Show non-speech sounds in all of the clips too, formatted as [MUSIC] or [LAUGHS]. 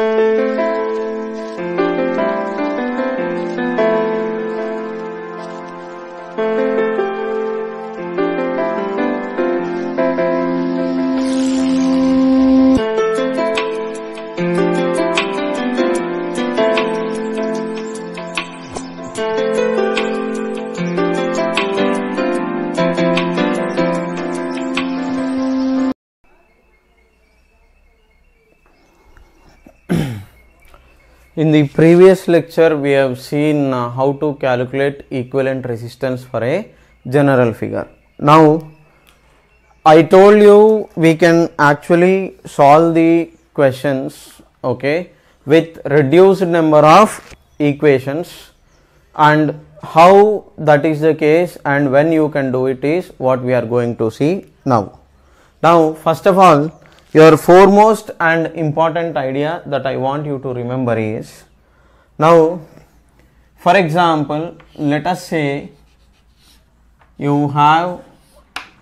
thank you In the previous lecture, we have seen uh, how to calculate equivalent resistance for a general figure. Now, I told you we can actually solve the questions okay, with reduced number of equations and how that is the case and when you can do it is what we are going to see now. Now, first of all, your foremost and important idea that I want you to remember is now, for example, let us say you have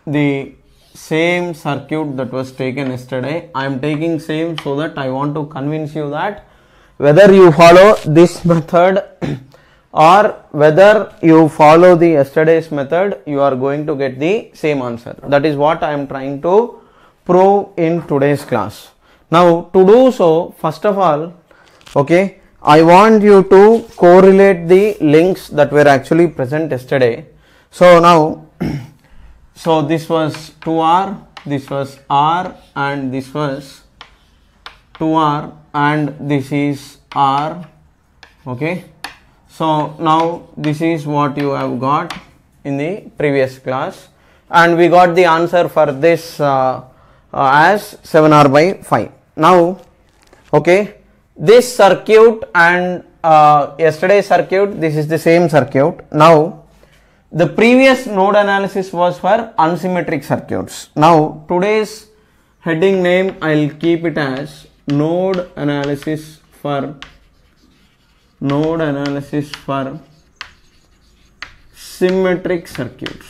the same circuit that was taken yesterday. I am taking same so that I want to convince you that whether you follow this [LAUGHS] method [CLEARS THROAT] or whether you follow the yesterday's method, you are going to get the same answer. That is what I am trying to prove in today's class. Now to do so, first of all, okay, I want you to correlate the links that were actually present yesterday. So now, [CLEARS THROAT] so this was 2R, this was R and this was 2R and this is R, okay. So now this is what you have got in the previous class and we got the answer for this uh, uh, as 7R by 5. Now, okay, this circuit and uh, yesterday's circuit, this is the same circuit. Now, the previous node analysis was for unsymmetric circuits. Now, today's heading name, I'll keep it as node analysis for node analysis for symmetric circuits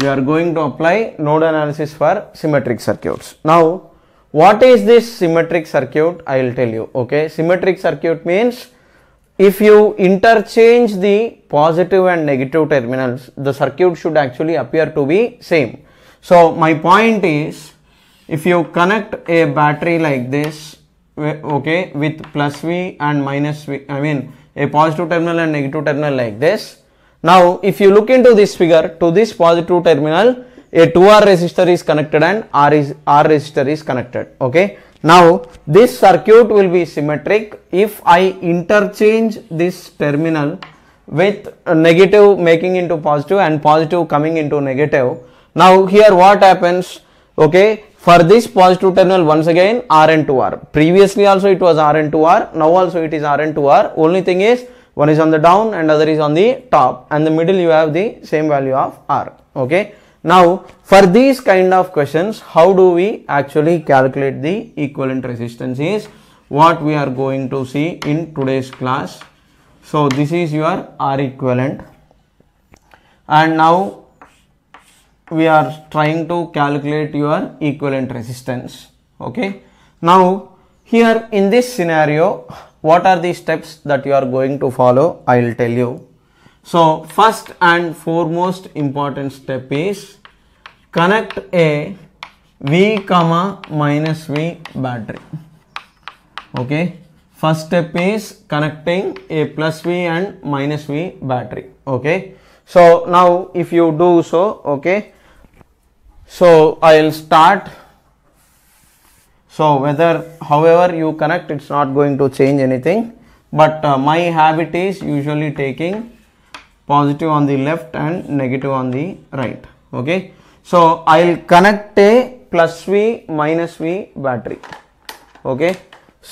we are going to apply node analysis for symmetric circuits. Now, what is this symmetric circuit? I will tell you. Okay, symmetric circuit means if you interchange the positive and negative terminals, the circuit should actually appear to be same. So, my point is if you connect a battery like this, okay, with plus V and minus V, I mean a positive terminal and negative terminal like this, now, if you look into this figure, to this positive terminal, a 2R resistor is connected and R, is, R resistor is connected. Okay. Now, this circuit will be symmetric if I interchange this terminal with negative making into positive and positive coming into negative. Now, here what happens? Okay. For this positive terminal, once again, R and 2R. Previously also it was R and 2R. Now also it is R and 2R. Only thing is one is on the down and other is on the top and the middle you have the same value of r okay now for these kind of questions how do we actually calculate the equivalent resistance is what we are going to see in today's class so this is your r equivalent and now we are trying to calculate your equivalent resistance okay now here in this scenario, what are the steps that you are going to follow? I will tell you. So, first and foremost important step is connect a V comma minus V battery. Okay. First step is connecting a plus V and minus V battery. Okay. So, now if you do so, okay. So, I will start so whether however you connect it's not going to change anything but uh, my habit is usually taking positive on the left and negative on the right okay so i'll connect a plus v minus v battery okay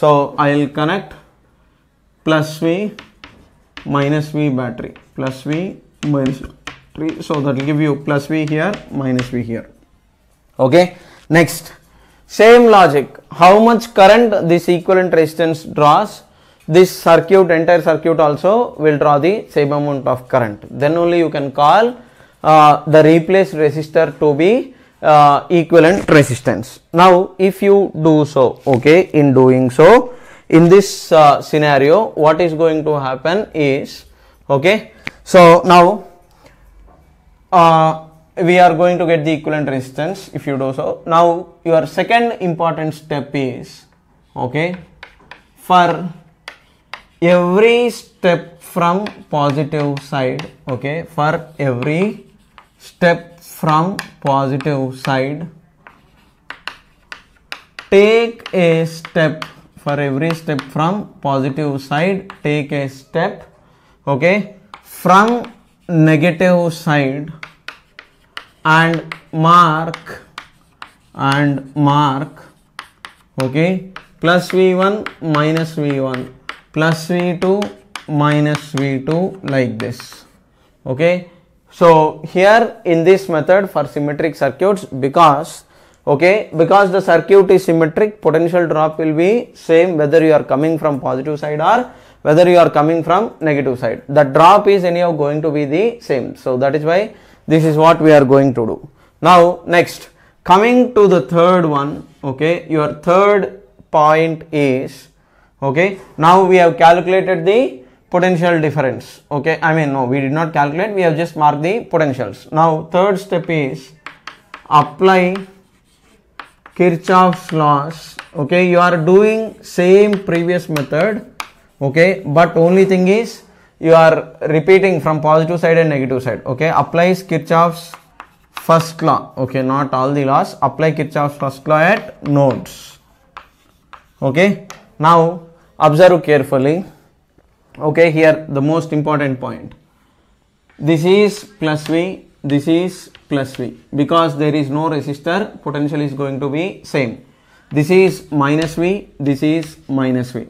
so i'll connect plus v minus v battery plus v minus v so that will give you plus v here minus v here okay next same logic, how much current this equivalent resistance draws, this circuit, entire circuit also will draw the same amount of current. Then only you can call uh, the replaced resistor to be uh, equivalent resistance. Now, if you do so, okay, in doing so, in this uh, scenario, what is going to happen is, okay, so now, uh, we are going to get the equivalent resistance if you do so. Now your second important step is okay for every step from positive side okay for every step from positive side take a step for every step from positive side take a step okay from negative side and mark and mark okay plus v1 minus v1 plus v2 minus v2 like this okay so here in this method for symmetric circuits because okay because the circuit is symmetric potential drop will be same whether you are coming from positive side or whether you are coming from negative side the drop is anyhow going to be the same so that is why this is what we are going to do now next coming to the third one okay your third point is okay now we have calculated the potential difference okay i mean no we did not calculate we have just marked the potentials now third step is apply kirchhoff's laws okay you are doing same previous method okay but only thing is you are repeating from positive side and negative side okay applies kirchhoff's first law okay not all the laws apply kirchhoff's first law at nodes okay now observe carefully okay here the most important point this is plus v this is plus v because there is no resistor potential is going to be same this is minus v this is minus v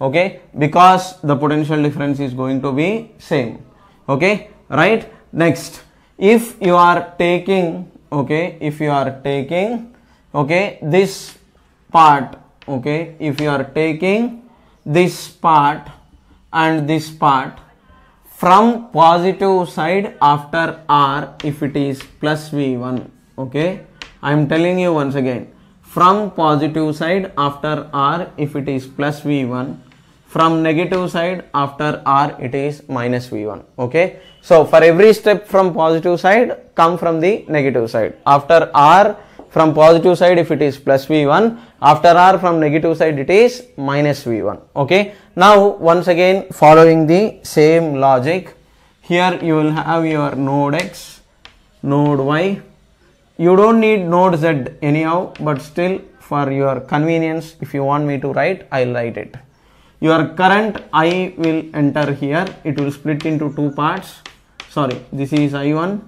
okay because the potential difference is going to be same okay right next if you are taking okay if you are taking okay this part okay if you are taking this part and this part from positive side after r if it is plus v1 okay i am telling you once again from positive side after r if it is plus v1 from negative side after r it is minus v1 okay so for every step from positive side come from the negative side after r from positive side if it is plus v1 after r from negative side it is minus v1 okay now once again following the same logic here you will have your node x node y you don't need node z anyhow but still for your convenience if you want me to write i'll write it your current I will enter here it will split into two parts sorry this is I1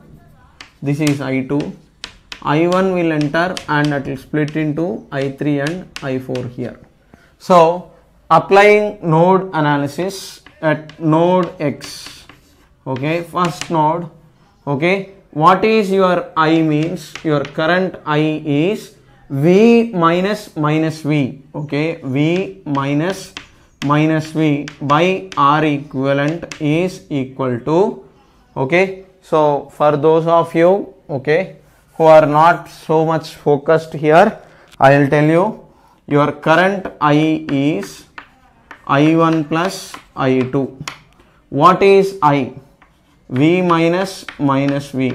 this is I2 I1 will enter and it will split into I3 and I4 here so applying node analysis at node X okay first node okay what is your I means your current I is V minus minus V okay V minus minus minus V by R equivalent is equal to okay so for those of you okay who are not so much focused here I'll tell you your current I is I1 plus I2 what is I V minus minus V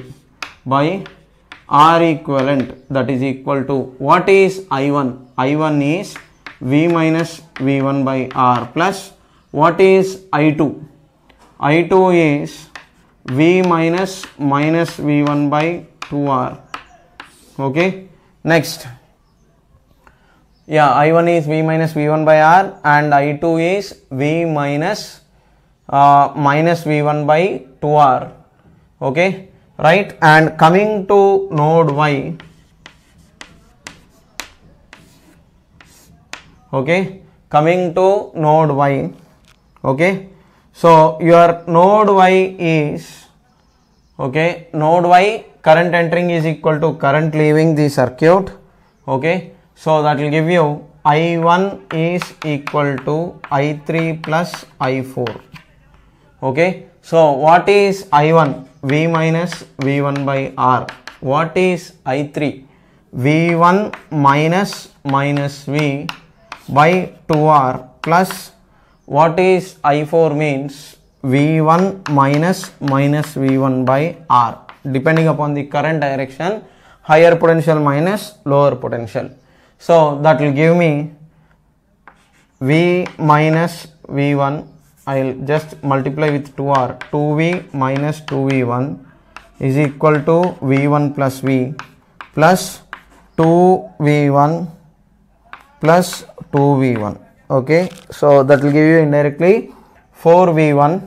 by R equivalent that is equal to what is I1 I1 is V minus V1 by R plus what is I2? I2 is V minus minus V1 by 2R. Okay. Next. Yeah, I1 is V minus V1 by R and I2 is V minus uh, minus V1 by 2R. Okay. Right. And coming to node Y. Okay coming to node y okay so your node y is okay node y current entering is equal to current leaving the circuit okay so that will give you i1 is equal to i3 plus i4 okay so what is i1 v minus v1 by r what is i3 v1 minus minus v by 2r plus what is i4 means v1 minus minus v1 by r depending upon the current direction higher potential minus lower potential so that will give me v minus v1 i'll just multiply with 2r 2v minus 2v1 is equal to v1 plus v plus 2v1 plus 2v1 okay so that will give you indirectly 4v1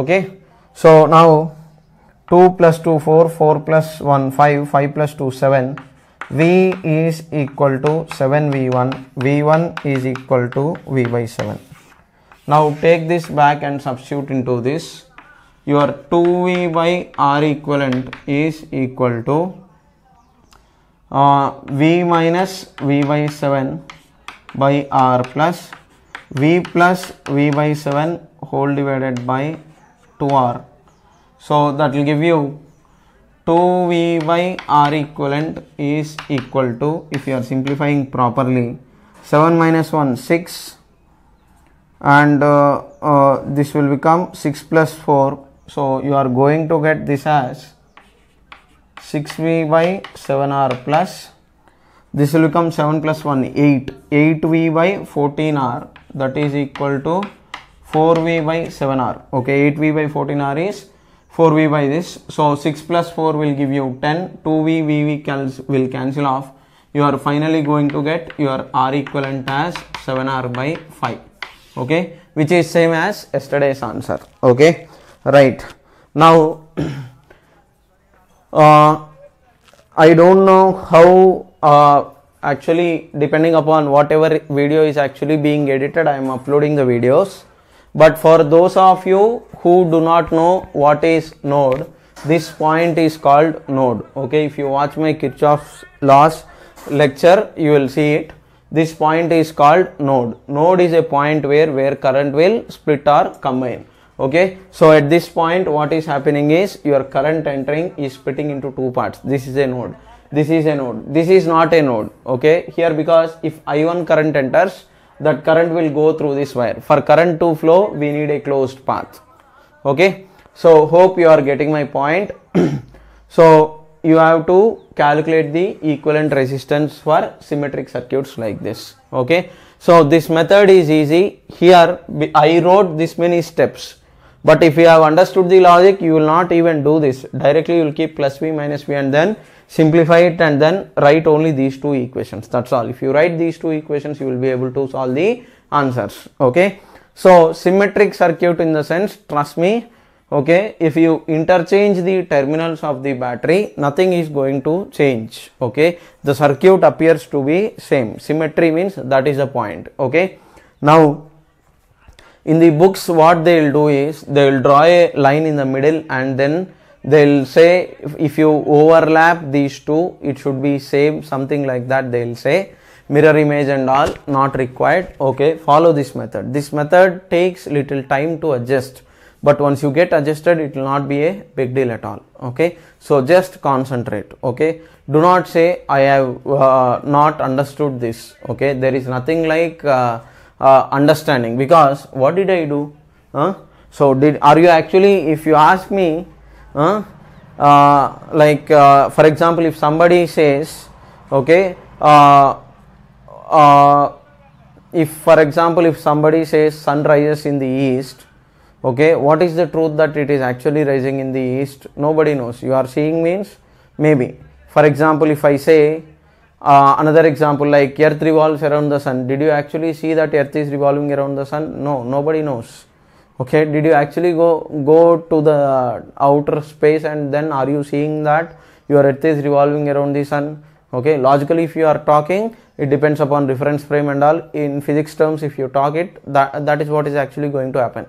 okay so now 2 plus 2 4 4 plus 1 5 5 plus 2 7 v is equal to 7v1 v1 is equal to v by 7 now take this back and substitute into this your 2v by r equivalent is equal to uh, v minus v by 7 by r plus v plus v by 7 whole divided by 2r. So that will give you 2v by r equivalent is equal to if you are simplifying properly 7 minus 1 6 and uh, uh, this will become 6 plus 4 so you are going to get this as 6v by 7r plus this will become 7 plus 1 8 8v by 14r that is equal to 4v by 7r okay 8v by 14r is 4v by this so 6 plus 4 will give you 10 2v vv will cancel off you are finally going to get your r equivalent as 7r by 5 okay which is same as yesterday's answer okay right now [CLEARS THROAT] uh, I don't know how uh, actually depending upon whatever video is actually being edited I am uploading the videos but for those of you who do not know what is node this point is called node okay if you watch my Kirchhoff's laws lecture you will see it this point is called node node is a point where where current will split or combine okay so at this point what is happening is your current entering is splitting into two parts this is a node this is a node this is not a node okay here because if i1 current enters that current will go through this wire for current to flow we need a closed path okay so hope you are getting my point [CLEARS THROAT] so you have to calculate the equivalent resistance for symmetric circuits like this okay so this method is easy here i wrote this many steps but if you have understood the logic, you will not even do this. Directly you will keep plus v minus v and then simplify it and then write only these two equations. That's all. If you write these two equations, you will be able to solve the answers. Okay. So symmetric circuit in the sense, trust me, okay, if you interchange the terminals of the battery, nothing is going to change. Okay. The circuit appears to be same. Symmetry means that is the point. Okay. Now in the books what they will do is they will draw a line in the middle and then they will say if, if you overlap these two it should be same something like that they will say mirror image and all not required okay follow this method this method takes little time to adjust but once you get adjusted it will not be a big deal at all okay so just concentrate okay do not say i have uh, not understood this okay there is nothing like uh, uh, understanding because what did I do? So did are you actually if you ask me, uh, like uh, for example if somebody says, okay, uh, uh, if for example if somebody says sun rises in the east, okay, what is the truth that it is actually rising in the east? Nobody knows. You are seeing means maybe. For example, if I say uh, another example like earth revolves around the sun did you actually see that earth is revolving around the sun no nobody knows okay did you actually go go to the outer space and then are you seeing that your earth is revolving around the sun okay logically if you are talking it depends upon reference frame and all in physics terms if you talk it that that is what is actually going to happen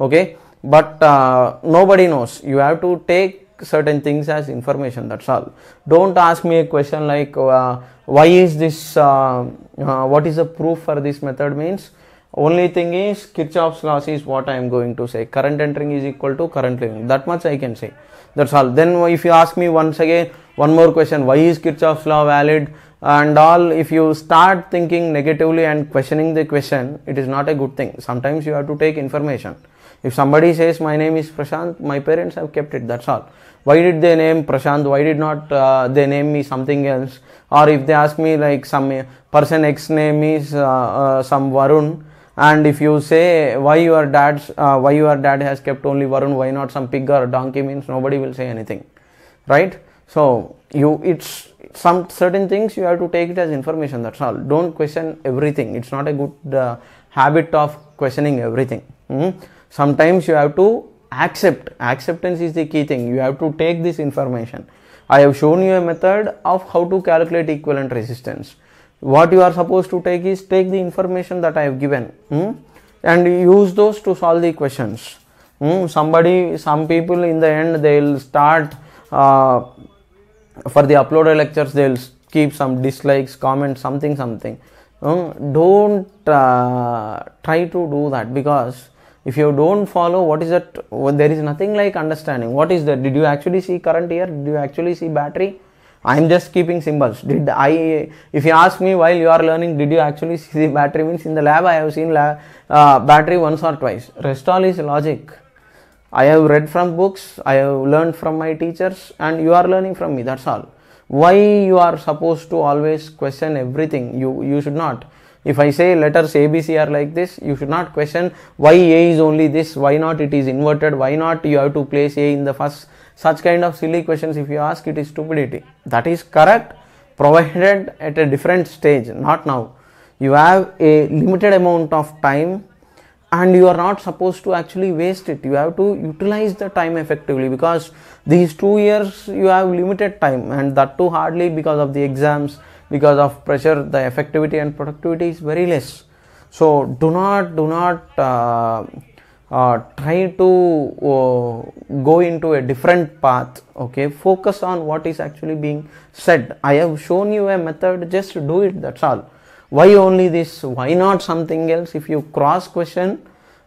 okay but uh, nobody knows you have to take certain things as information that's all don't ask me a question like uh, why is this uh, uh, what is the proof for this method means only thing is kirchhoff's law is what i am going to say current entering is equal to current leaving that much i can say that's all then if you ask me once again one more question why is kirchhoff's law valid and all if you start thinking negatively and questioning the question it is not a good thing sometimes you have to take information if somebody says, My name is Prashant, my parents have kept it, that's all. Why did they name Prashant? Why did not uh, they name me something else? Or if they ask me, like, some uh, person X name is uh, uh, some Varun, and if you say why your dad's uh, why your dad has kept only Varun, why not some pig or donkey means nobody will say anything, right? So you it's some certain things you have to take it as information. That's all. Don't question everything. It's not a good uh, habit of questioning everything. Mm-hmm sometimes you have to accept acceptance is the key thing you have to take this information i have shown you a method of how to calculate equivalent resistance what you are supposed to take is take the information that i have given hmm? and use those to solve the questions hmm? somebody some people in the end they'll start uh, for the uploaded lectures they'll keep some dislikes comments something something hmm? don't uh, try to do that because if you don't follow what is that well, there is nothing like understanding what is that did you actually see current here did you actually see battery i am just keeping symbols did i if you ask me while you are learning did you actually [LAUGHS] see the battery means in the lab i have seen uh, battery once or twice rest all is logic i have read from books i have learned from my teachers and you are learning from me that's all why you are supposed to always question everything you you should not if i say letters abc are like this you should not question why a is only this why not it is inverted why not you have to place a in the first such kind of silly questions if you ask it is stupidity that is correct provided at a different stage not now you have a limited amount of time and you are not supposed to actually waste it you have to utilize the time effectively because these two years you have limited time and that too hardly because of the exams because of pressure the effectivity and productivity is very less so do not do not uh, uh, try to uh, go into a different path okay focus on what is actually being said i have shown you a method just do it that's all why only this why not something else if you cross question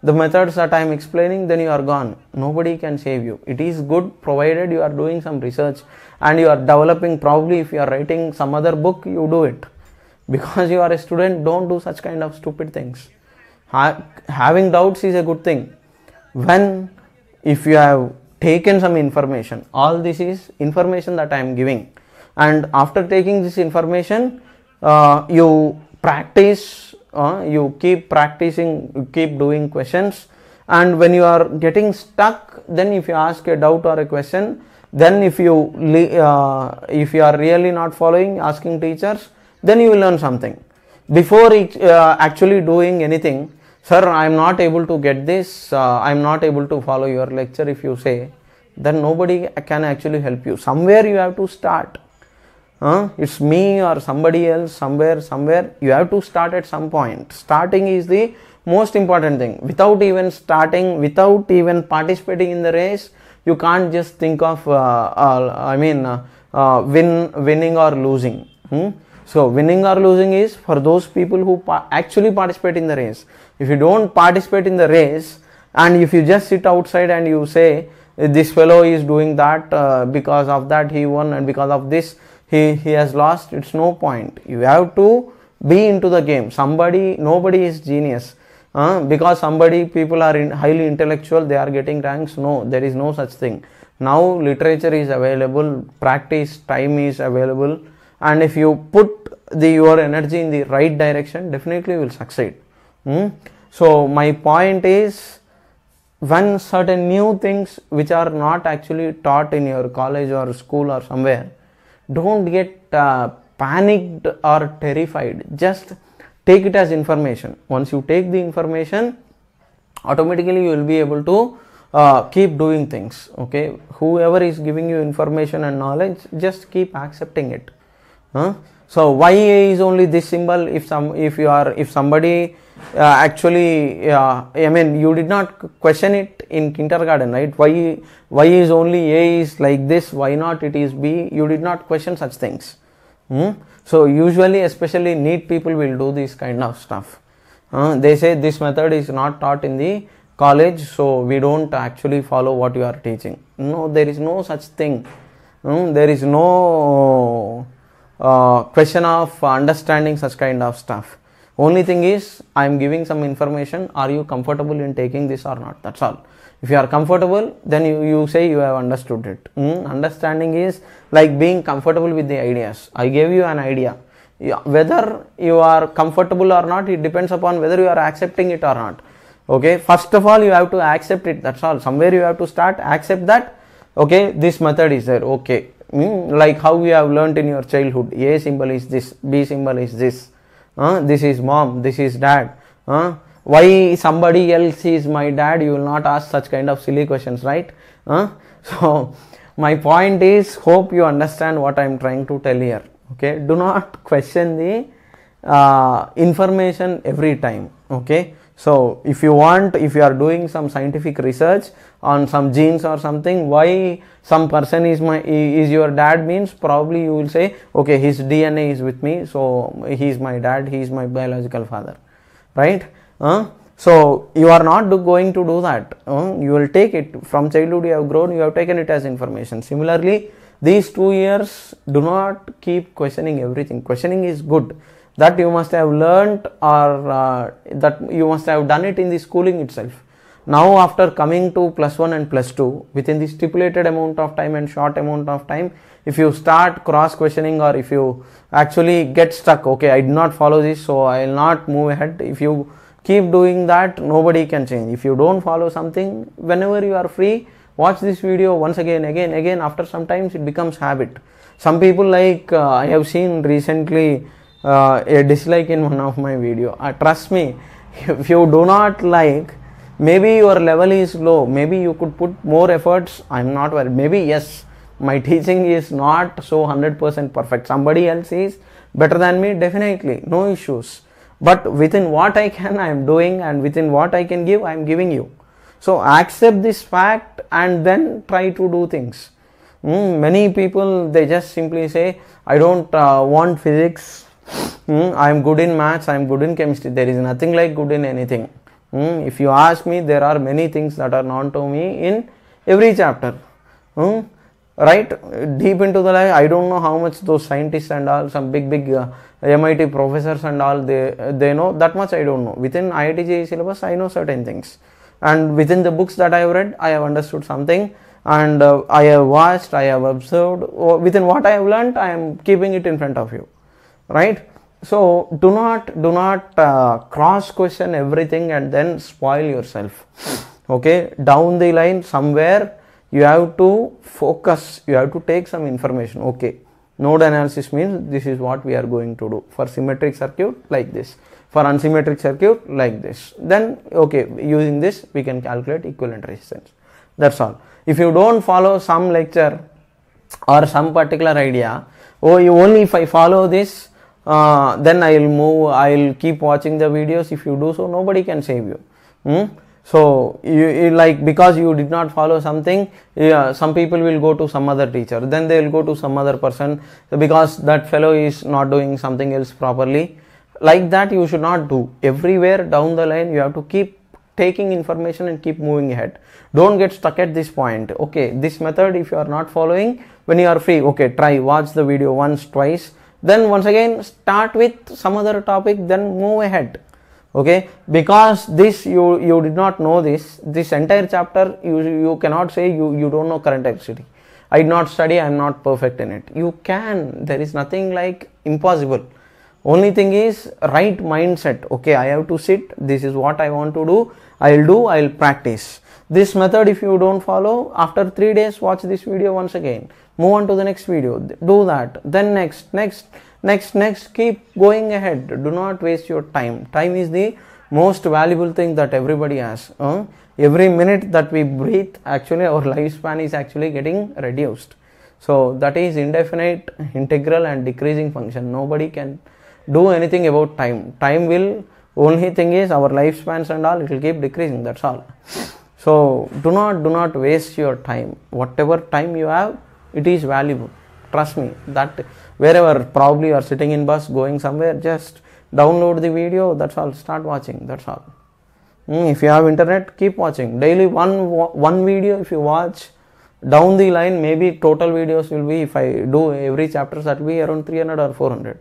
the methods that I am explaining, then you are gone. Nobody can save you. It is good provided you are doing some research and you are developing. Probably, if you are writing some other book, you do it. [LAUGHS] Because you are a student, don't do such kind of stupid things. Ha- having doubts is a good thing. When, if you have taken some information, all this is information that I am giving, and after taking this information, uh, you practice uh, you keep practicing you keep doing questions and when you are getting stuck then if you ask a doubt or a question then if you uh, if you are really not following asking teachers then you will learn something before each, uh, actually doing anything sir i am not able to get this uh, i am not able to follow your lecture if you say then nobody can actually help you somewhere you have to start uh, it's me or somebody else somewhere somewhere you have to start at some point starting is the most important thing without even starting without even participating in the race you can't just think of uh, uh, i mean uh, uh, win winning or losing hmm? so winning or losing is for those people who pa- actually participate in the race if you don't participate in the race and if you just sit outside and you say this fellow is doing that uh, because of that he won and because of this he he has lost it's no point you have to be into the game somebody nobody is genius uh, because somebody people are in highly intellectual they are getting ranks no there is no such thing now literature is available practice time is available and if you put the your energy in the right direction definitely will succeed mm? so my point is when certain new things which are not actually taught in your college or school or somewhere don't get uh, panicked or terrified just take it as information once you take the information automatically you will be able to uh, keep doing things okay whoever is giving you information and knowledge just keep accepting it huh? so why is only this symbol if some if you are if somebody uh, actually uh, i mean you did not question it in kindergarten right why why is only a is like this why not it is b you did not question such things hmm? so usually especially neat people will do this kind of stuff uh, they say this method is not taught in the college so we don't actually follow what you are teaching no there is no such thing hmm? there is no uh, question of understanding such kind of stuff only thing is i am giving some information are you comfortable in taking this or not that's all if you are comfortable then you, you say you have understood it mm? understanding is like being comfortable with the ideas i gave you an idea whether you are comfortable or not it depends upon whether you are accepting it or not okay first of all you have to accept it that's all somewhere you have to start accept that okay this method is there okay Mm, like how you have learnt in your childhood a symbol is this b symbol is this uh, this is mom this is dad uh, why somebody else is my dad you will not ask such kind of silly questions right uh, [LAUGHS] so my point is hope you understand what i am trying to tell here okay do not question the uh, information every time okay so if you want, if you are doing some scientific research on some genes or something, why some person is my is your dad means probably you will say, okay, his DNA is with me, so he is my dad, he is my biological father, right? Uh, so you are not do, going to do that. Uh, you will take it from childhood. You have grown. You have taken it as information. Similarly, these two years do not keep questioning everything. Questioning is good that you must have learnt or uh, that you must have done it in the schooling itself now after coming to plus 1 and plus 2 within the stipulated amount of time and short amount of time if you start cross questioning or if you actually get stuck okay i did not follow this so i will not move ahead if you keep doing that nobody can change if you don't follow something whenever you are free watch this video once again again again after sometimes it becomes habit some people like uh, i have seen recently uh, a dislike in one of my video uh, trust me if you do not like maybe your level is low maybe you could put more efforts i'm not worried maybe yes my [LAUGHS] teaching is not so 100% perfect somebody else is better than me definitely no issues but within what i can i am doing and within what i can give i am giving you so accept this fact and then try to do things mm, many people they just simply say i don't uh, want physics i am hmm, good in maths i am good in chemistry there is nothing like good in anything hmm, if you ask me there are many things that are known to me in every chapter hmm, right deep into the life i don't know how much those scientists and all some big big uh, mit professors and all they they know that much i don't know within iit syllabus i know certain things and within the books that i have read i have understood something and uh, i have watched i have observed oh, within what i have learnt i am keeping it in front of you right so do not do not uh, cross question everything and then spoil yourself okay down the line somewhere you have to focus you have to take some information okay node analysis means this is what we are going to do for symmetric circuit like this for unsymmetric circuit like this then okay using this we can calculate equivalent resistance that's all if you don't follow some lecture or some particular idea oh you only if i follow this uh, then i'll move i'll keep watching the videos if you do so nobody can save you hmm? so you, you, like because you did not follow something yeah, some people will go to some other teacher then they will go to some other person because that fellow is not doing something else properly like that you should not do everywhere down the line you have to keep taking information and keep moving ahead don't get stuck at this point okay this method if you are not following when you are free okay try watch the video once twice then once again start with some other topic then move ahead okay because this you you did not know this this entire chapter you you cannot say you you don't know current electricity i did not study i am not perfect in it you can there is nothing like impossible only thing is right mindset okay i have to sit this is what i want to do i'll do i'll practice this method if you don't follow after 3 days watch this video once again move on to the next video do that then next next next next keep going ahead do not waste your time time is the most valuable thing that everybody has uh, every minute that we breathe actually our [LAUGHS] lifespan is actually getting reduced so that is indefinite integral and decreasing function nobody can do anything about time time will only thing is our lifespans and all it will keep decreasing that's all so do not do not waste your time whatever time you have it is valuable trust me that wherever probably you are sitting in bus going somewhere just download the video that's all start watching that's all mm, if you have internet keep watching daily one one video if you watch down the line maybe total videos will be if i do every chapters that will be around 300 or 400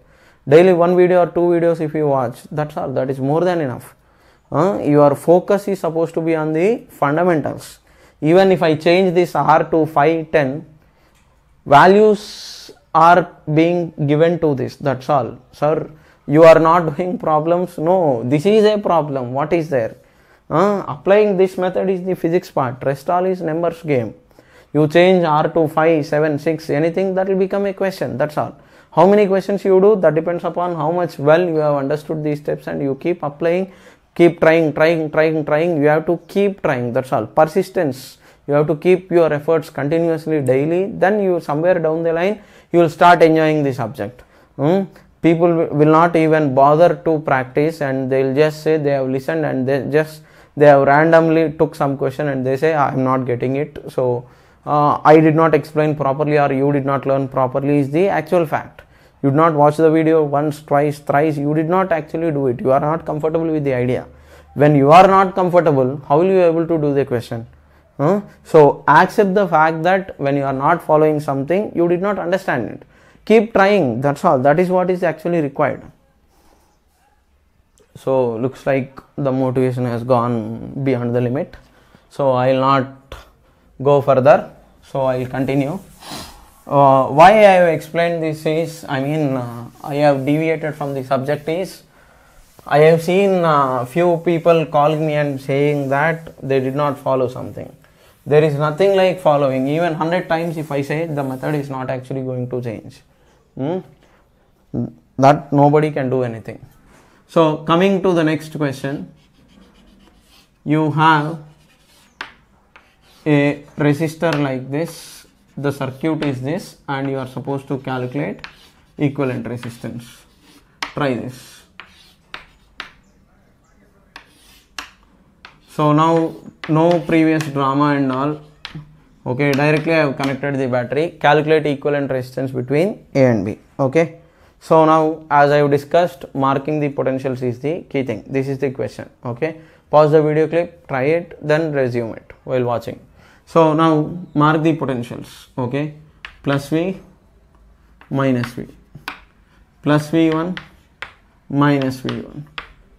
daily one video or two videos if you watch that's all that is more than enough uh, your focus is supposed to be on the fundamentals even if i change this r to 5 10 values are being given to this that's all sir you are not doing problems no this is a problem what is there uh, applying this method is the physics part rest all is numbers game you change r to 5 7 6 anything that will become a question that's all how many questions you do that depends upon how much well you have understood these steps and you keep applying keep trying trying trying trying you have to keep trying that's all persistence you have to keep your efforts continuously daily then you somewhere down the line you will start enjoying the subject hmm? people will not even bother to practice and they will just say they have listened and they just they have randomly took some question and they say ah, i am not getting it so uh, i did not explain properly or you did not learn properly is the actual fact you did not watch the video once twice thrice you did not actually do it you are not comfortable with the idea when you are not comfortable how will you be able to do the question huh? so accept the fact that when you are not following something you did not understand it keep trying that's all that is what is actually required so looks like the motivation has gone beyond the limit so i'll not go further so i'll continue uh, why I have explained this is I mean uh, I have deviated from the subject is I have seen uh, few people calling me and saying that they did not follow something. There is nothing like following. Even hundred times if I say the method is not actually going to change. Hmm? That nobody can do anything. So coming to the next question, you have a resistor like this the circuit is this and you are supposed to calculate equivalent resistance try this so now no previous drama and all okay directly i have connected the battery calculate equivalent resistance between a and b okay so now as i have discussed marking the potentials is the key thing this is the question okay pause the video clip try it then resume it while watching so now mark the potentials. Okay, plus V, minus V, plus V1, minus V1.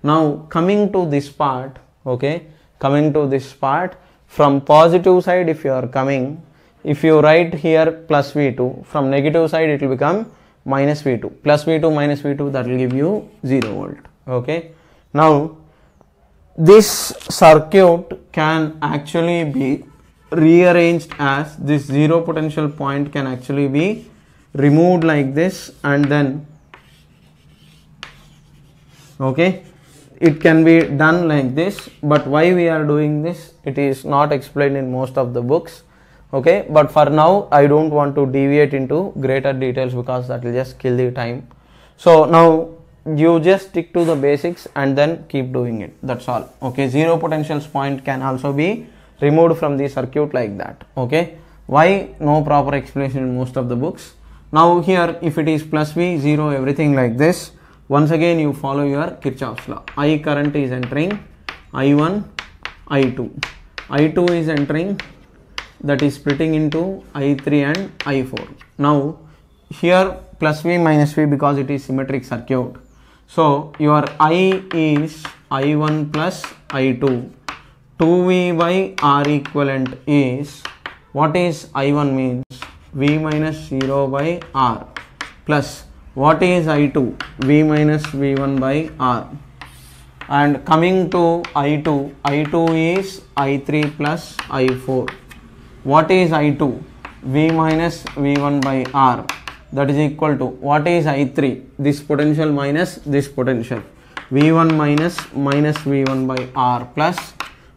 Now coming to this part, okay, coming to this part from positive side, if you are coming, if you write here plus V2, from negative side it will become minus V2. Plus V2 minus V2 that will give you 0 volt. Okay, now this circuit can actually be rearranged as this zero potential point can actually be removed like this and then okay it can be done like this but why we are doing this it is not explained in most of the books okay but for now i don't want to deviate into greater details because that will just kill the time so now you just stick to the basics and then keep doing it that's all okay zero potentials point can also be removed from the circuit like that okay why no proper explanation in most of the books now here if it is plus v 0 everything like this once again you follow your kirchhoff's law i current is entering i1 i2 i2 is entering that is splitting into i3 and i4 now here plus v minus v because it is symmetric circuit so your i is i1 plus i2 2v by r equivalent is what is i1 means v minus 0 by r plus what is i2 v minus v1 by r and coming to i2 i2 is i3 plus i4 what is i2 v minus v1 by r that is equal to what is i3 this potential minus this potential v1 minus minus v1 by r plus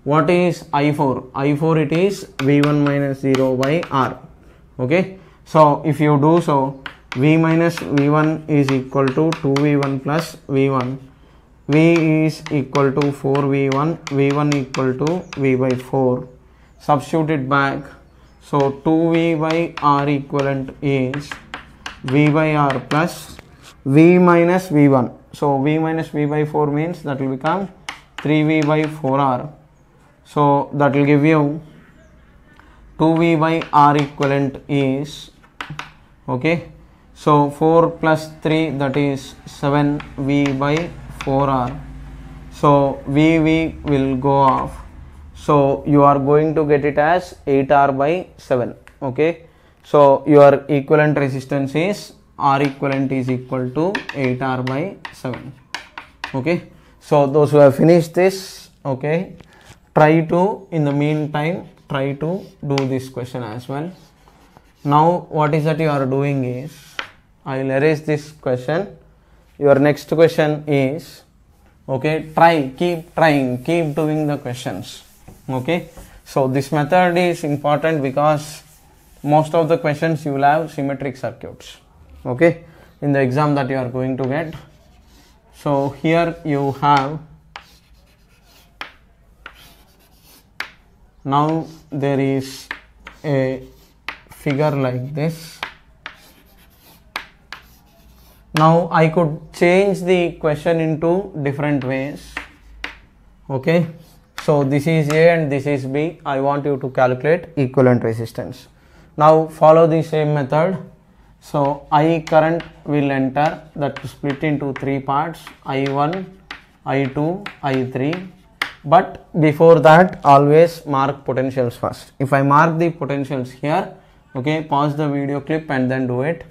what is i4 i4 it is v1 minus 0 by r okay so if you do so v minus v1 is equal to 2v1 plus v1 v is equal to 4v1 v1 equal to v by 4 substitute it back so 2v by r equivalent is v by r plus v minus v1 so v minus v by 4 means that will become 3v by 4r so that will give you 2v by r equivalent is okay so 4 plus 3 that is 7v by 4r so vv will go off so you are going to get it as 8r by 7 okay so your equivalent resistance is r equivalent is equal to 8r by 7 okay so those who have finished this okay try to in the meantime try to do this question as well now what is that you are doing is i will erase this question your next question is okay try keep trying keep doing the questions okay so this method is important because most of the questions you will have symmetric circuits okay in the exam that you are going to get so here you have now there is a figure like this now I could change the question into different ways okay so this is A and this is B I want you to calculate equivalent resistance now follow the same method so I current will enter that split into three parts I1 I2 I3 but before that always mark potentials first if i mark the potentials here okay pause the video clip and then do it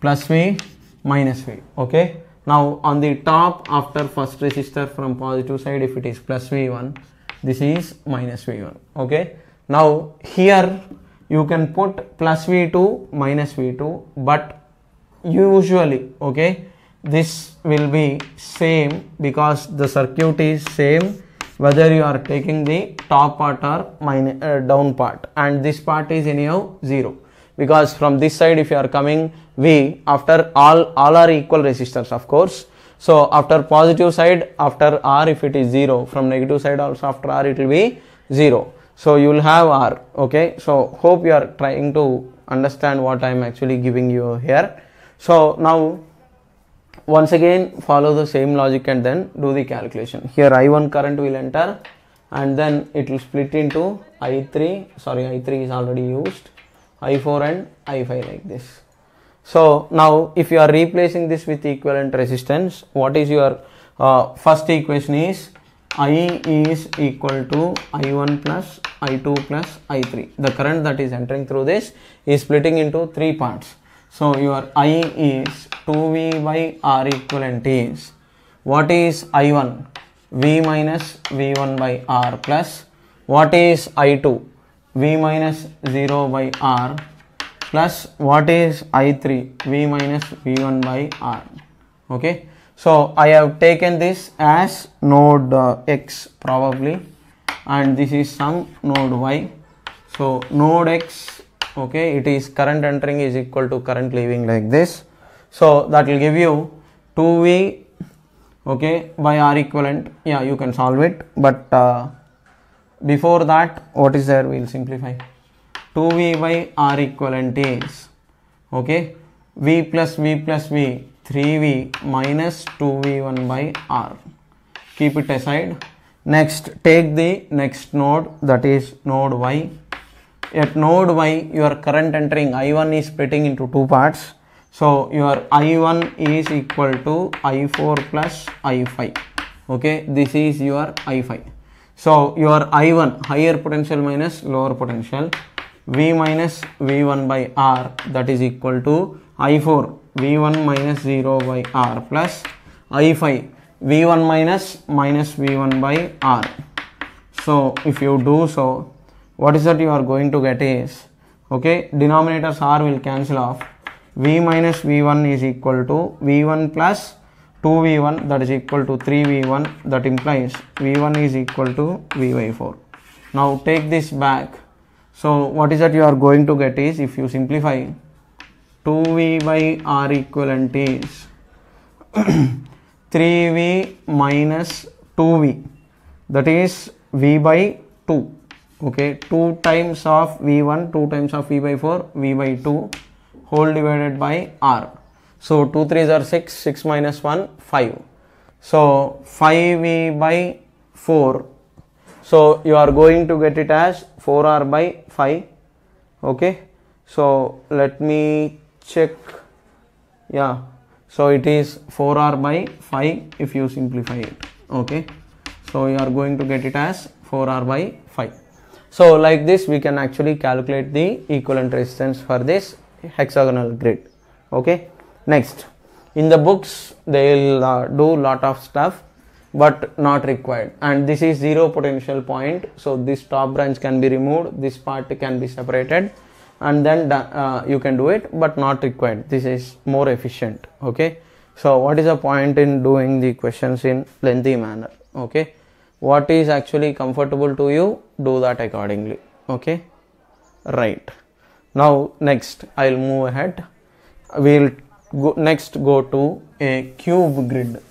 plus v minus v okay now on the top after first resistor from positive side if it is plus v1 this is minus v1 okay now here you can put plus v2 minus v2 but usually okay this will be same because the circuit is same whether you are taking the top part or minus, uh, down part and this part is anyhow 0 because from this side if you are coming V after all all are equal resistors of course so after positive side after R if it is 0 from negative side also after R it will be 0 so you will have R okay so hope you are trying to understand what I am actually giving you here so now once again follow the same logic and then do the calculation here i1 current will enter and then it will split into i3 sorry i3 is already used i4 and i5 like this so now if you are replacing this with equivalent resistance what is your uh, first equation is i is equal to i1 plus i2 plus i3 the current that is entering through this is splitting into three parts so your I is 2V by R equivalent is what is I1? V minus V1 by R plus what is I2? V minus 0 by R plus what is I3? V minus V1 by R. Okay. So I have taken this as node uh, X probably and this is some node Y. So node X okay it is current entering is equal to current leaving like this so that will give you 2v okay by r equivalent yeah you can solve it but uh, before that what is there we'll simplify 2v by r equivalent is okay v plus v plus v 3v minus 2v1 by r keep it aside next take the next node that is node y at node y your current entering i1 is splitting into two parts so your i1 is equal to i4 plus i5 okay this is your i5 so your i1 higher potential minus lower potential v minus v1 by r that is equal to i4 v1 minus 0 by r plus i5 v1 minus minus v1 by r so if you do so what is that you are going to get is okay denominators r will cancel off v minus v1 is equal to v1 plus 2v1 that is equal to 3v1 that implies v1 is equal to v by 4 now take this back so what is that you are going to get is if you simplify 2v by r equivalent is 3v [CLEARS THROAT] minus 2v that is v by 2 okay 2 times of v1 2 times of v by 4 v by 2 whole divided by r so 2 3s are 6 6 minus 1 5 so 5v by 4 so you are going to get it as 4r by 5 okay so let me check yeah so it is 4r by 5 if you simplify it okay so you are going to get it as 4r by so like this we can actually calculate the equivalent resistance for this hexagonal grid. Okay. Next, in the books they'll uh, do lot of stuff but not required and this is zero potential point so this top branch can be removed this part can be separated and then uh, you can do it but not required this is more efficient okay so what is the point in doing the questions in lengthy manner okay what is actually comfortable to you do that accordingly okay right now next i'll move ahead we'll go, next go to a cube grid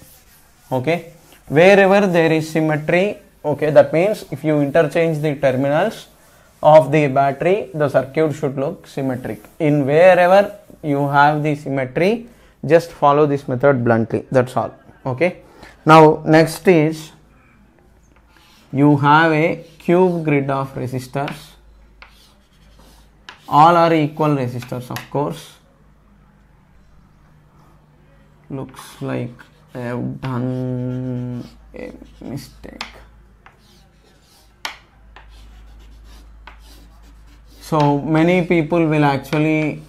okay wherever there is symmetry okay that means if you interchange the terminals of the battery the circuit should look symmetric in wherever you have the symmetry just follow this method bluntly that's all okay now next is you have a cube grid of resistors all are equal resistors of course looks like I have done a mistake so many people will actually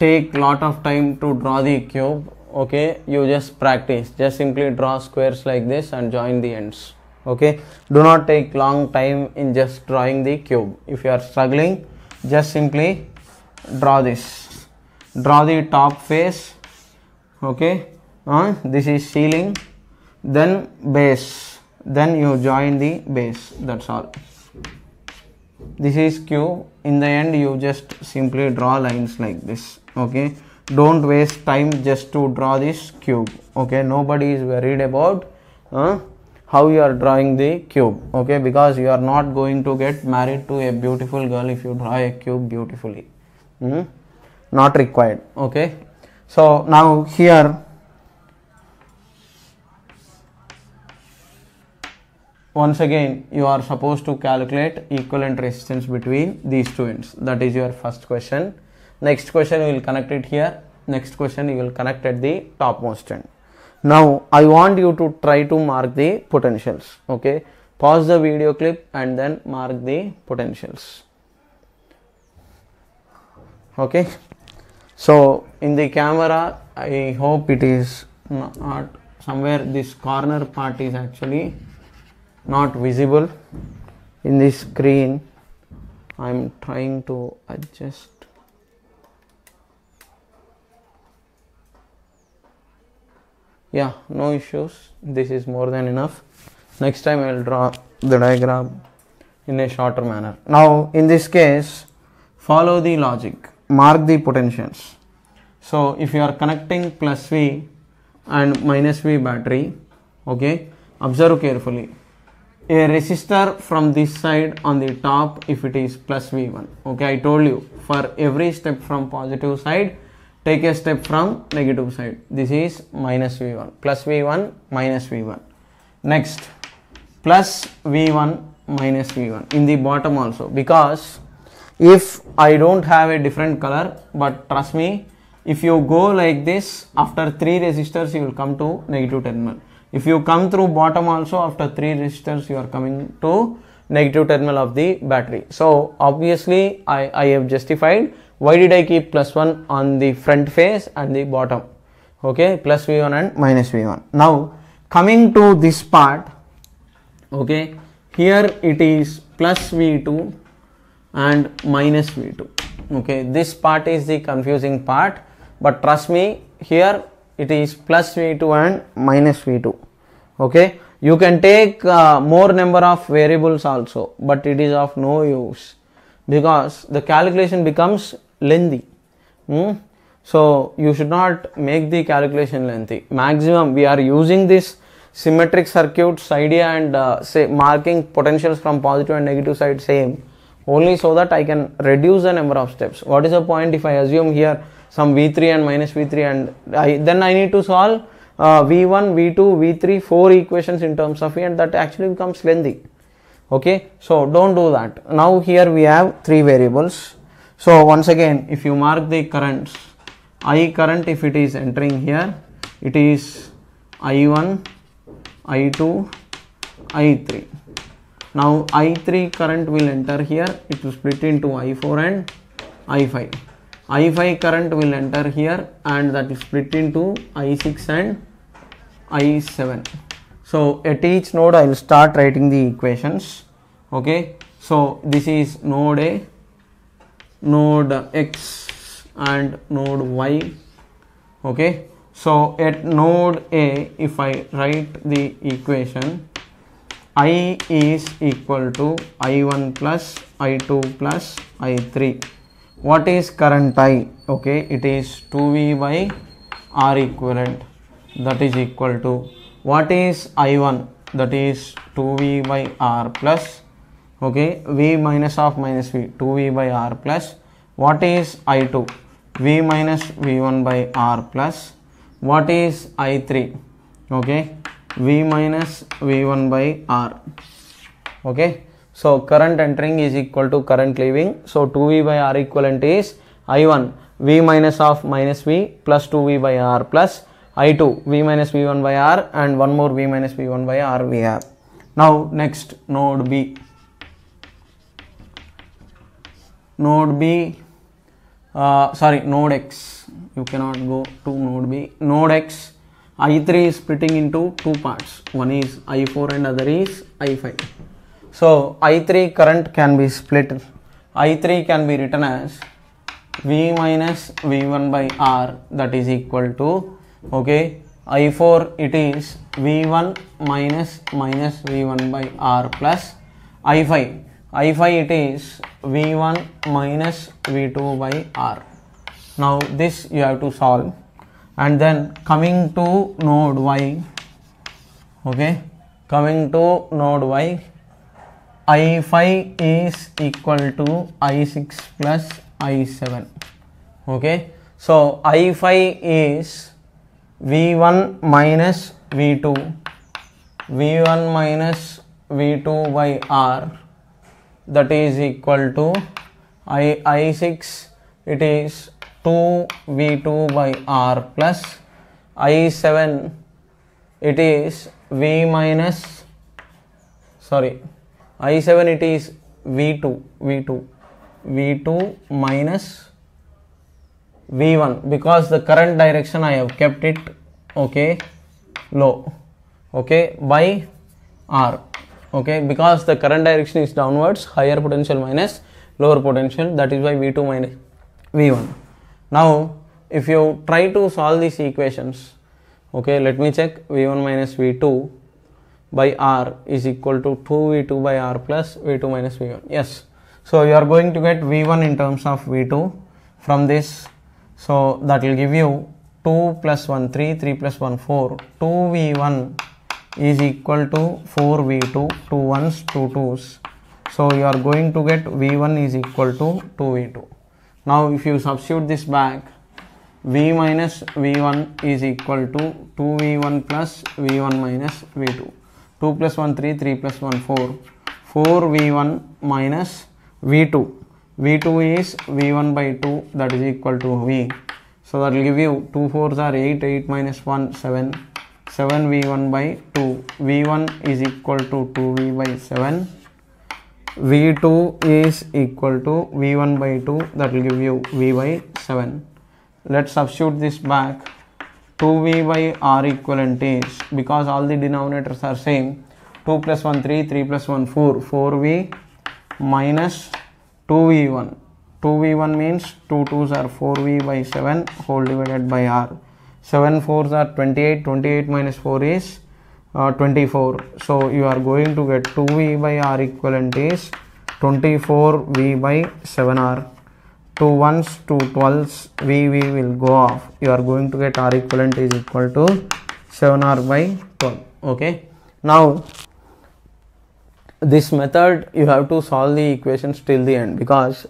take lot of time to draw the cube okay you just practice just simply draw squares like this and join the ends okay do not take long time in just drawing the cube if you are struggling just simply draw this draw the top face okay uh, this is ceiling then base then you join the base that's all this is cube in the end you just simply draw lines like this okay don't waste time just to draw this cube okay nobody is worried about uh, how you are drawing the cube okay because you are not going to get married to a beautiful girl if you draw a cube beautifully mm? not required okay so now here once again you are supposed to calculate equivalent resistance between these two ends that is your first question next question you will connect it here next question you will connect at the topmost end now i want you to try to mark the potentials okay pause the video clip and then mark the potentials okay so in the camera i hope it is not somewhere this corner part is actually not visible in the screen i'm trying to adjust yeah no issues this is more than enough next time I will draw the diagram in a shorter manner now in this case follow the logic mark the potentials so if you are connecting plus V and minus V battery okay observe carefully a resistor from this side on the top if it is plus V1 okay I told you for every step from positive side take a step from negative side this is minus v1 plus v1 minus v1 next plus v1 minus v1 in the bottom also because if I don't have a different color but trust me if you go like this after 3 resistors you will come to negative terminal if you come through bottom also after 3 resistors you are coming to negative terminal of the battery so obviously I, I have justified why did I keep plus 1 on the front face and the bottom okay plus v1 and minus v1 now coming to this part okay here it is plus v2 and minus v2 okay this part is the confusing part but trust me here it is plus v2 and minus v2 okay you can take uh, more number of variables also but it is of no use because the calculation becomes lengthy. Hmm? So you should not make the calculation lengthy. Maximum we are using this symmetric circuits idea and uh, say marking potentials from positive and negative side same only so that I can reduce the number of steps. What is the point if I assume here some v3 and minus v3 and I, then I need to solve uh, v1, v2, v3, 4 equations in terms of e and that actually becomes lengthy. Okay, so don't do that. Now here we have three variables so once again if you mark the currents I current if it is entering here it is I1, I2, I3. Now I3 current will enter here it will split into I4 and I5. I5 current will enter here and that is split into I6 and I7. So at each node I will start writing the equations. Okay. So this is node A node x and node y okay so at node a if i write the equation i is equal to i1 plus i2 plus i3 what is current i okay it is 2v by r equivalent that is equal to what is i1 that is 2v by r plus okay v minus of minus v 2v by r plus what is i2 v minus v1 by r plus what is i3 okay v minus v1 by r okay so current entering is equal to current leaving so 2v by r equivalent is i1 v minus of minus v plus 2v by r plus i2 v minus v1 by r and one more v minus v1 by r we have now next node b node b uh, sorry node x you cannot go to node b node x i3 is splitting into two parts one is i4 and other is i5 so i3 current can be split i3 can be written as v minus v1 by r that is equal to okay i4 it is v1 minus minus v1 by r plus i5 i5 it is v1 minus v2 by r now this you have to solve and then coming to node y okay coming to node y i5 is equal to i6 plus i7 okay so i5 is v1 minus v2 v1 minus v2 by r that is equal to I, I6 it is 2 V2 by R plus I7 it is V minus sorry I7 it is V2 V2 V2 minus V1 because the current direction I have kept it okay low okay by R okay because the current direction is downwards higher potential minus lower potential that is why v2 minus v1 now if you try to solve these equations okay let me check v1 minus v2 by r is equal to 2v2 by r plus v2 minus v1 yes so you are going to get v1 in terms of v2 from this so that will give you 2 plus 1 3 3 plus 1 4 2v1 is equal to 4 v2 2 ones 2 twos so you are going to get v1 is equal to 2 v2 now if you substitute this back v minus v1 is equal to 2 v1 plus v1 minus v2 2 plus 1 3 3 plus 1 4 4 v1 minus v2 v2 is v1 by 2 that is equal to v so that will give you 2 4s are 8 8 minus 1 7 7v1 by 2 v1 is equal to 2v by 7 v2 is equal to v1 by 2 that will give you v by 7 let's substitute this back 2v by r equivalent is because all the denominators are same 2 plus 1 3 3 plus 1 4 4v minus 2v1 2v1 means 2 2s are 4v by 7 whole divided by r 7 4s are 28 28 minus 4 is uh, 24 so you are going to get 2v by r equivalent is 24v by 7r 2 ones 2 12s v v will go off you are going to get r equivalent is equal to 7r by 12 okay now this method you have to solve the equations till the end because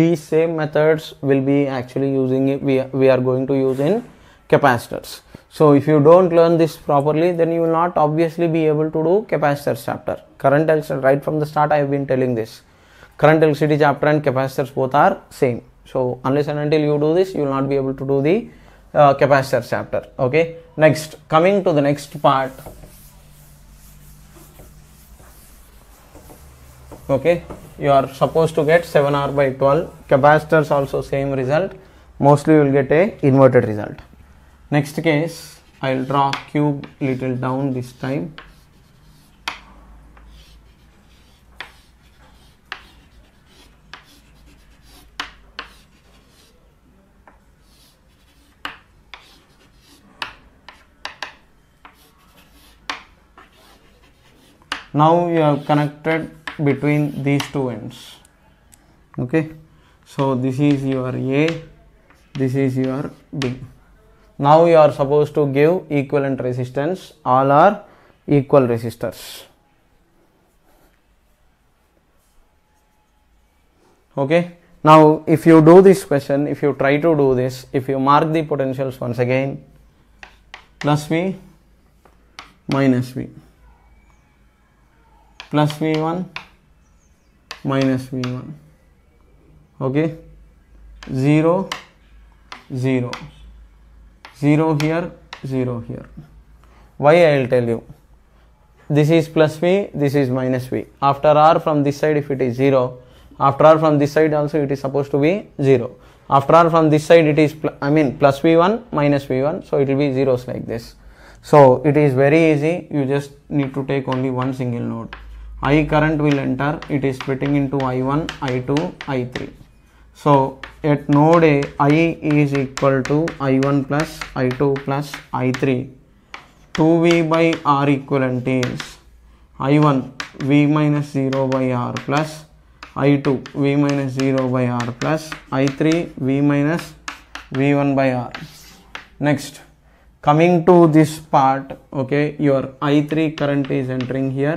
these same methods will be actually using it we, we are going to use in capacitors. So if you don't learn this properly, then you will not obviously be able to do capacitors chapter. Current LCD, right from the start, I have been telling this. Current LCD chapter and capacitors both are same. So unless and until you do this, you will not be able to do the uh, capacitors chapter. Okay. Next, coming to the next part. Okay, you are supposed to get 7 R by 12. Capacitors also same result. Mostly you will get a inverted result next case I'll draw cube little down this time now you have connected between these two ends okay so this is your a this is your b now you are supposed to give equivalent resistance all are equal resistors okay now if you do this question if you try to do this if you mark the potentials once again plus v minus v plus v1 minus v1 okay 0 0 0 here 0 here why i will tell you this is plus v this is minus v after r from this side if it is 0 after r from this side also it is supposed to be 0 after r from this side it is i mean plus v1 minus v1 so it will be zeros like this so it is very easy you just need to take only one single node i current will enter it is splitting into i1 i2 i3 so at node A, I is equal to I1 plus I2 plus I3. 2V by R equivalent is I1 V minus 0 by R plus I2 V minus 0 by R plus I3 V minus V1 by R. Next, coming to this part, okay, your I3 current is entering here.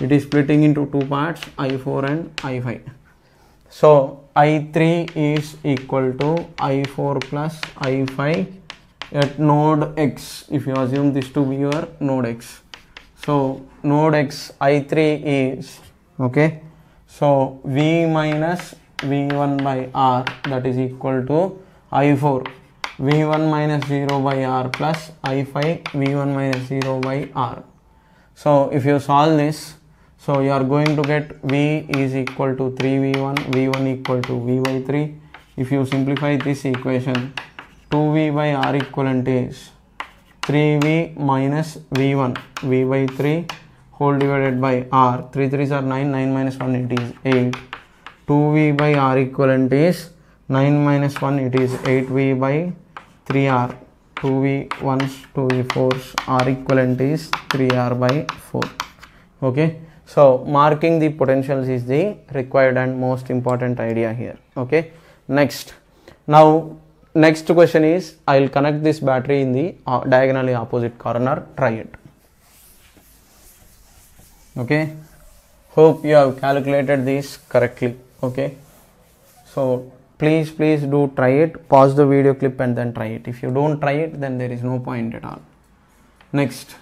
It is splitting into two parts I4 and I5. So i3 is equal to i4 plus i5 at node x if you assume this to be your node x so node x i3 is okay so v minus v1 by r that is equal to i4 v1 minus 0 by r plus i5 v1 minus 0 by r so if you solve this so you are going to get V is equal to 3V1, V1 equal to V by 3. If you simplify this equation, 2V by R equivalent is 3V minus V1, V by 3 whole divided by R. 3 3s are 9, 9 minus 1 it is 8. 2V by R equivalent is 9 minus 1 it is 8V by 3R. 2V 1s, 2V 4s, R equivalent is 3R by 4. Okay. So marking the potentials is the required and most important idea here. Okay. Next. Now next question is I will connect this battery in the uh, diagonally opposite corner. Try it. Okay. Hope you have calculated this correctly. Okay. So please please do try it. Pause the video clip and then try it. If you don't try it then there is no point at all. Next.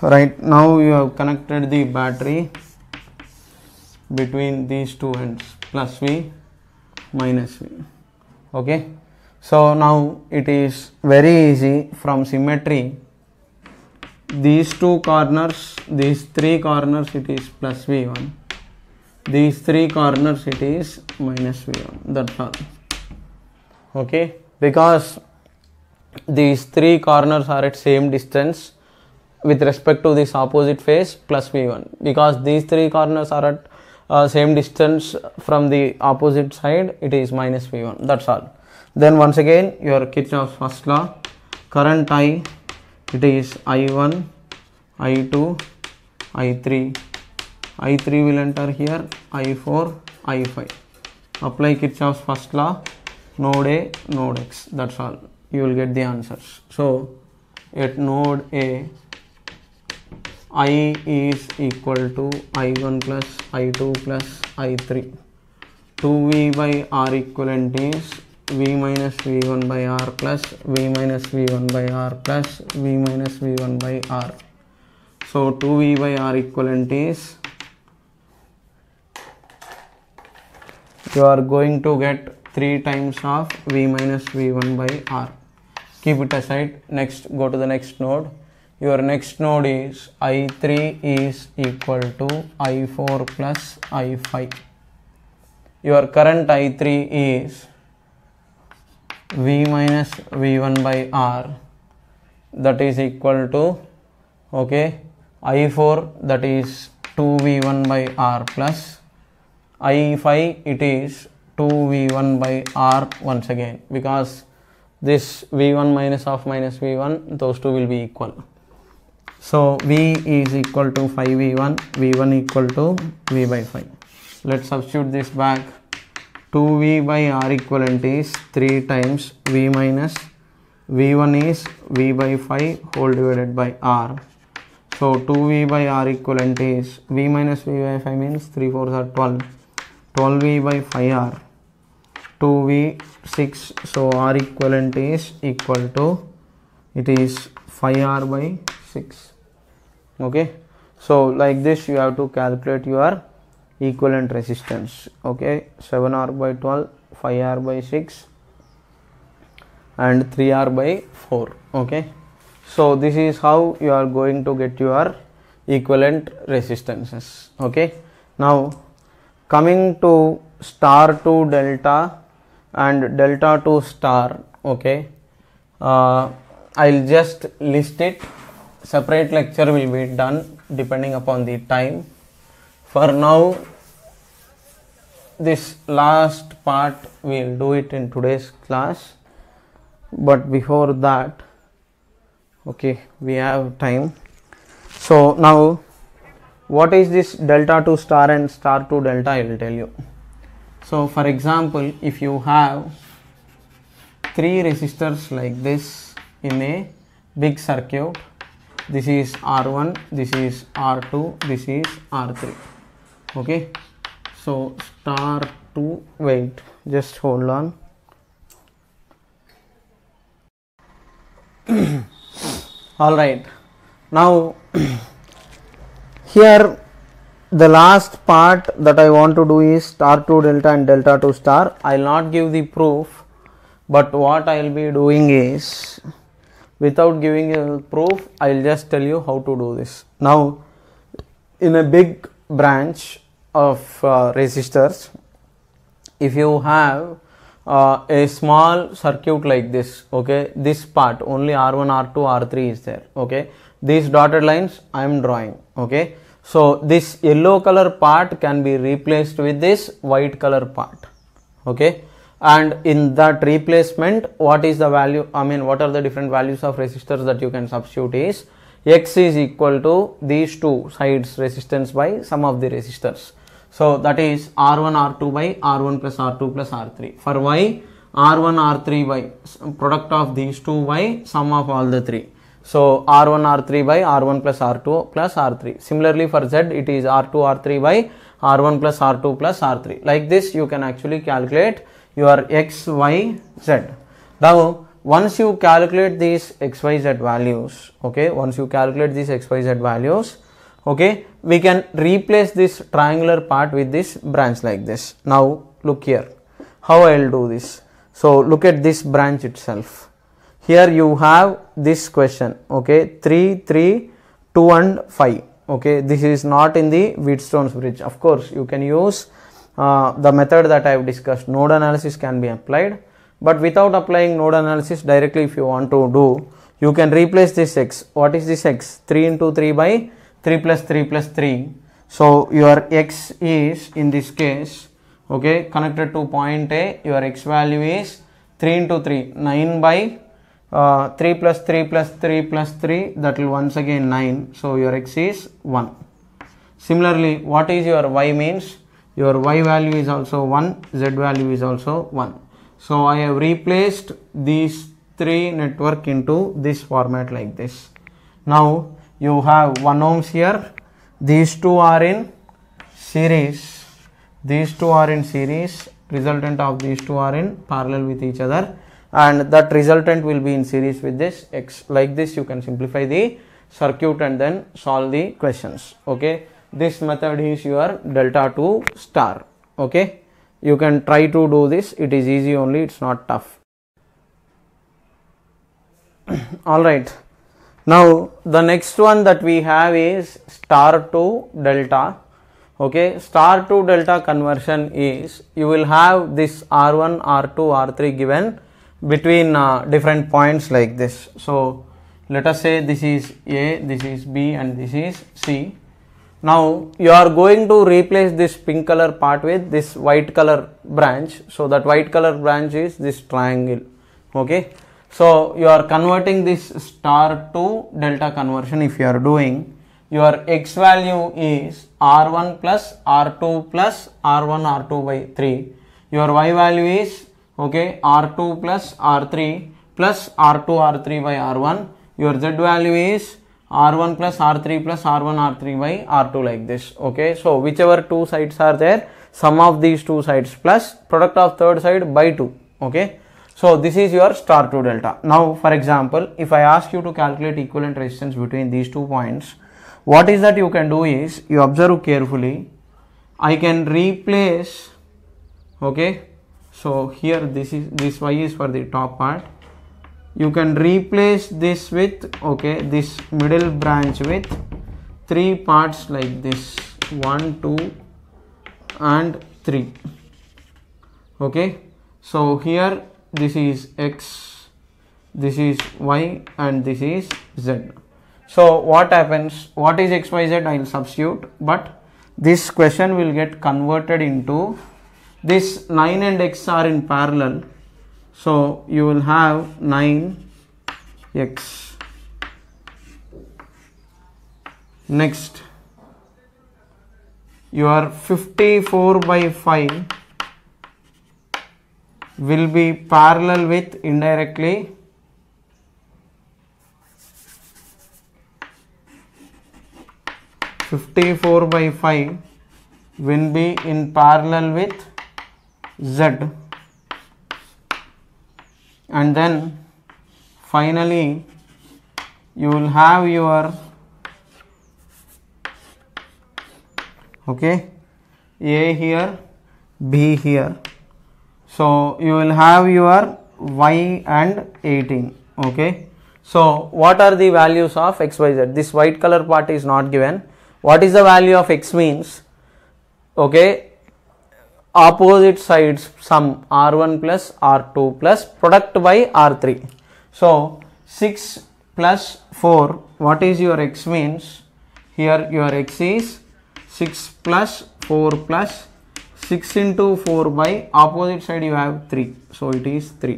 right now you have connected the battery between these two ends plus v minus v okay so now it is very easy from symmetry these two corners these three corners it is plus v1 these three corners it is minus v1 that's all okay because these three corners are at same distance with respect to this opposite face plus v1 because these three corners are at uh, same distance from the opposite side it is minus v1 that's all then once again your Kirchhoff's first law current i it is i1 i2 i3 i3 will enter here i4 i5 apply Kirchhoff's first law node a node x that's all you will get the answers so at node a i is equal to i1 plus i2 plus i3 2v by r equivalent is v minus v1 by r plus v minus v1 by r plus v minus v1 by r so 2v by r equivalent is you are going to get 3 times of v minus v1 by r keep it aside next go to the next node your next node is i3 is equal to i4 plus i5 your current i3 is v minus v1 by r that is equal to okay i4 that is 2v1 by r plus i5 it is 2v1 by r once again because this v1 minus of minus v1 those two will be equal so V is equal to 5V1, V1 equal to V by 5. Let's substitute this back. 2V by R equivalent is 3 times V minus V1 is V by 5 whole divided by R. So 2V by R equivalent is V minus V by 5 means 3 fourths are 12. 12V by 5R. 2V 6 so R equivalent is equal to it is 5R by 6 okay so like this you have to calculate your equivalent resistance okay 7 r by 12 5 r by 6 and 3 r by 4 okay so this is how you are going to get your equivalent resistances okay now coming to star to delta and delta to star okay uh, i'll just list it separate lecture will be done depending upon the time. For now, this last part we'll do it in today's class, but before that, okay, we have time. So, now what is this delta 2 star and star 2 delta? I will tell you. So, for example, if you have three resistors like this in a big circuit this is r1 this is r2 this is r3 okay so star 2 wait just hold on [COUGHS] all right now [COUGHS] here the last part that i want to do is star 2 delta and delta 2 star i'll not give the proof but what i'll be doing is without giving a proof i'll just tell you how to do this now in a big branch of uh, resistors if you have uh, a small circuit like this okay this part only r1 r2 r3 is there okay these dotted lines i am drawing okay so this yellow color part can be replaced with this white color part okay and in that replacement what is the value i mean what are the different values of resistors that you can substitute is x is equal to these two sides resistance by sum of the resistors so that is r1 r2 by r1 plus r2 plus r3 for y r1 r3 by product of these two by sum of all the three so r1 r3 by r1 plus r2 plus r3 similarly for z it is r2 r3 by r1 plus r2 plus r3 like this you can actually calculate your x, y, z. Now, once you calculate these x, y, z values, okay, once you calculate these x, y, z values, okay, we can replace this triangular part with this branch like this. Now, look here, how I will do this. So, look at this branch itself. Here you have this question, okay, 3, 3, 2 and 5 okay this is not in the Wheatstone's bridge of course you can use uh, the method that I have discussed node analysis can be applied but without applying node analysis directly if you want to do you can replace this x what is this x 3 into 3 by 3 plus 3 plus 3 so your x is in this case okay connected to point a your x value is 3 into 3 9 by uh, 3 plus 3 plus 3 plus 3 that will once again 9 so your x is 1 similarly what is your y means your y value is also 1 z value is also 1 so i have replaced these three network into this format like this now you have 1 ohms here these two are in series these two are in series resultant of these two are in parallel with each other and that resultant will be in series with this x like this you can simplify the circuit and then solve the questions okay this method is your delta 2 star okay you can try to do this it is easy only it's not tough [COUGHS] all right now the next one that we have is star to delta okay star to delta conversion is you will have this r1 r2 r3 given between uh, different points like this so let us say this is a this is b and this is c now you are going to replace this pink color part with this white color branch so that white color branch is this triangle okay so you are converting this star to delta conversion if you are doing your x value is r1 plus r2 plus r1 r2 by 3 your y value is okay r2 plus r3 plus r2 r3 by r1 your z value is r1 plus r3 plus r1 r3 by r2 like this okay so whichever two sides are there sum of these two sides plus product of third side by 2 okay so this is your star 2 delta now for example if i ask you to calculate equivalent resistance between these two points what is that you can do is you observe carefully i can replace okay so here this is this y is for the top part you can replace this with okay this middle branch with three parts like this one two and three okay so here this is x this is y and this is z so what happens what is x y z i'll substitute but this question will get converted into this 9 and x are in parallel so you will have 9x. Next, your 54 by 5 will be parallel with indirectly Fifty-four by five will be in parallel with Z and then finally you will have your okay a here b here so you will have your y and 18 okay so what are the values of xyz this white color part is not given what is the value of x means okay opposite sides sum R1 plus R2 plus product by R3. So 6 plus 4 what is your x means here your x is 6 plus 4 plus 6 into 4 by opposite side you have 3 so it is 3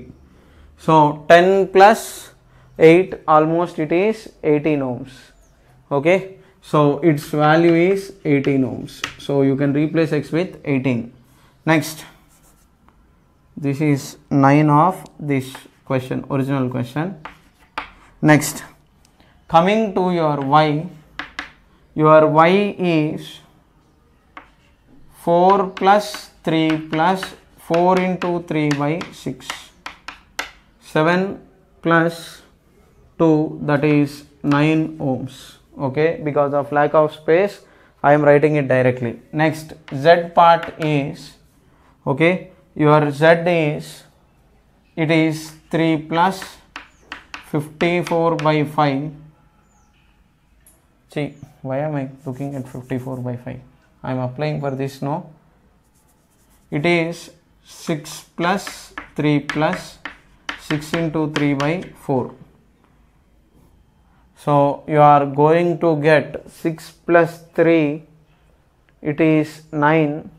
so 10 plus 8 almost it is 18 ohms okay so its value is 18 ohms so you can replace x with 18 next this is 9 of this question original question next coming to your y your y is 4 plus 3 plus 4 into 3 by 6 7 plus 2 that is 9 ohms okay because of lack of space i am writing it directly next z part is okay your z is it is 3 plus 54 by 5 see why am i looking at 54 by 5 i am applying for this no it is 6 plus 3 plus 6 into 3 by 4 so you are going to get 6 plus 3 it is 9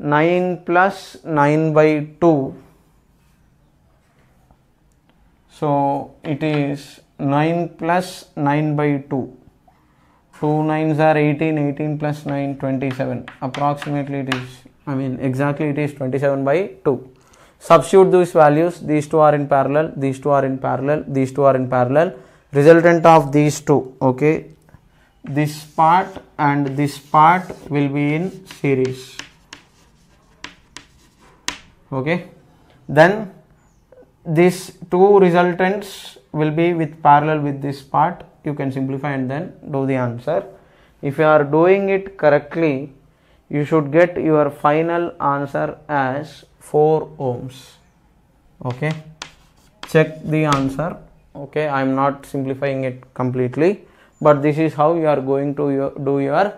9 plus 9 by 2 so it is 9 plus 9 by 2 2 nines are 18 18 plus 9 27 approximately it is i mean exactly it is 27 by 2 substitute these values these two are in parallel these two are in parallel these two are in parallel resultant of these two okay this part and this part will be in series okay then these two resultants will be with parallel with this part you can simplify and then do the answer if you are doing it correctly you should get your final answer as 4 ohms okay check the answer okay i am not simplifying it completely but this is how you are going to do your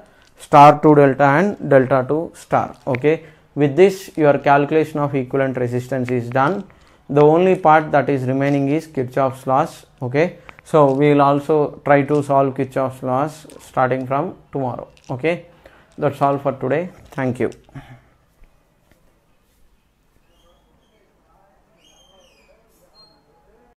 star to delta and delta to star okay with this your calculation of equivalent resistance is done the only part that is remaining is kirchhoff's laws okay so we will also try to solve kirchhoff's laws starting from tomorrow okay that's all for today thank you